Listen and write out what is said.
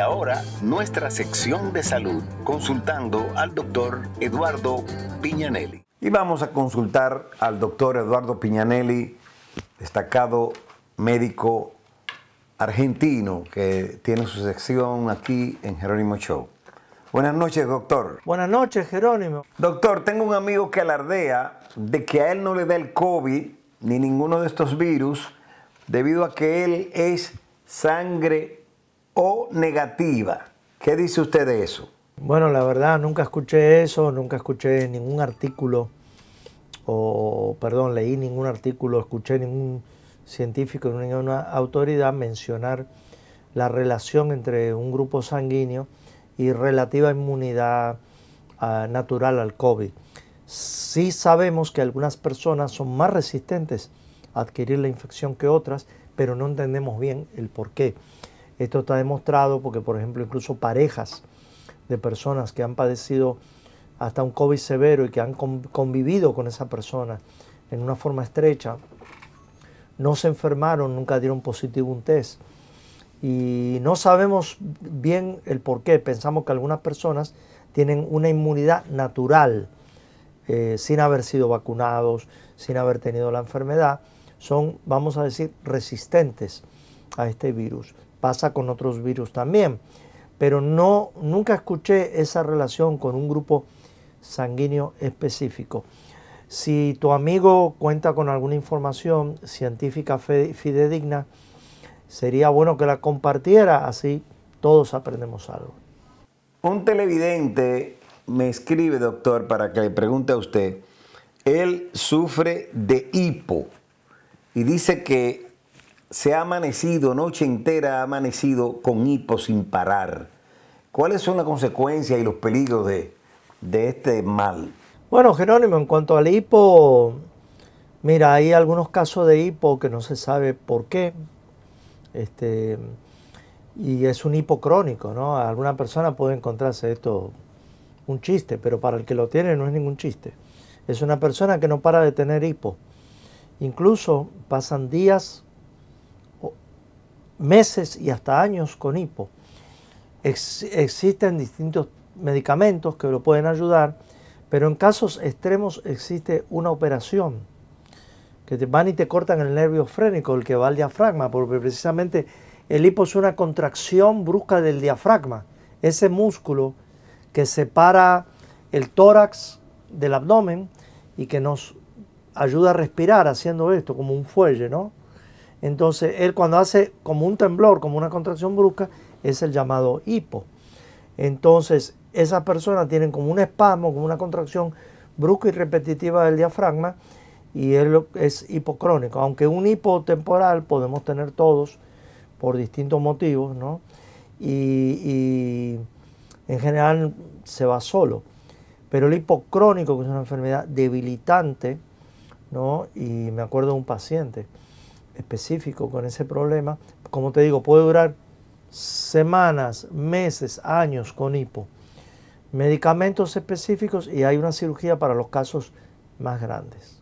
ahora, nuestra sección de salud, consultando al doctor Eduardo Piñanelli. Y vamos a consultar al doctor Eduardo Piñanelli, destacado médico argentino que tiene su sección aquí en Jerónimo Show. Buenas noches, doctor. Buenas noches, Jerónimo. Doctor, tengo un amigo que alardea de que a él no le da el COVID ni ninguno de estos virus debido a que él es sangre o negativa. ¿Qué dice usted de eso? Bueno, la verdad, nunca escuché eso, nunca escuché ningún artículo, o perdón, leí ningún artículo, escuché ningún científico, ninguna autoridad mencionar la relación entre un grupo sanguíneo y relativa inmunidad ah, natural al COVID. Sí sabemos que algunas personas son más resistentes a adquirir la infección que otras, pero no entendemos bien el por qué. Esto está demostrado porque, por ejemplo, incluso parejas de personas que han padecido hasta un COVID severo y que han convivido con esa persona en una forma estrecha, no se enfermaron, nunca dieron positivo un test. Y no sabemos bien el por qué. Pensamos que algunas personas tienen una inmunidad natural, eh, sin haber sido vacunados, sin haber tenido la enfermedad. Son, vamos a decir, resistentes a este virus pasa con otros virus también. Pero no, nunca escuché esa relación con un grupo sanguíneo específico. Si tu amigo cuenta con alguna información científica fidedigna, sería bueno que la compartiera, así todos aprendemos algo. Un televidente me escribe, doctor, para que le pregunte a usted. Él sufre de hipo y dice que se ha amanecido, noche entera ha amanecido con hipo sin parar. ¿Cuáles son las consecuencias y los peligros de, este mal? Bueno, Jerónimo, en cuanto al hipo, mira, hay algunos casos de hipo que no se sabe por qué. Este, y es un hipo crónico, ¿no? alguna persona puede encontrarse esto un chiste, pero para el que lo tiene no es ningún chiste. Es una persona que no para de tener hipo. Incluso pasan días meses y hasta años con hipo. existen distintos medicamentos que lo pueden ayudar, pero en casos extremos existe una operación que te van y te cortan el nervio frénico, el que va al diafragma, porque precisamente el hipo es una contracción brusca del diafragma, ese músculo que separa el tórax del abdomen y que nos ayuda a respirar haciendo esto como un fuelle, ¿no? Entonces, él cuando hace como un temblor, como una contracción brusca, es el llamado hipo. Entonces, esas personas tienen como un espasmo, como una contracción brusca y repetitiva del diafragma y él es hipocrónico. Aunque un hipotemporal podemos tener todos por distintos motivos, ¿no? Y, y en general se va solo. Pero el hipocrónico, que es una enfermedad debilitante, ¿no? Y me acuerdo de un paciente específico con ese problema, como te digo, puede durar semanas, meses, años con hipo. Medicamentos específicos y hay una cirugía para los casos más grandes.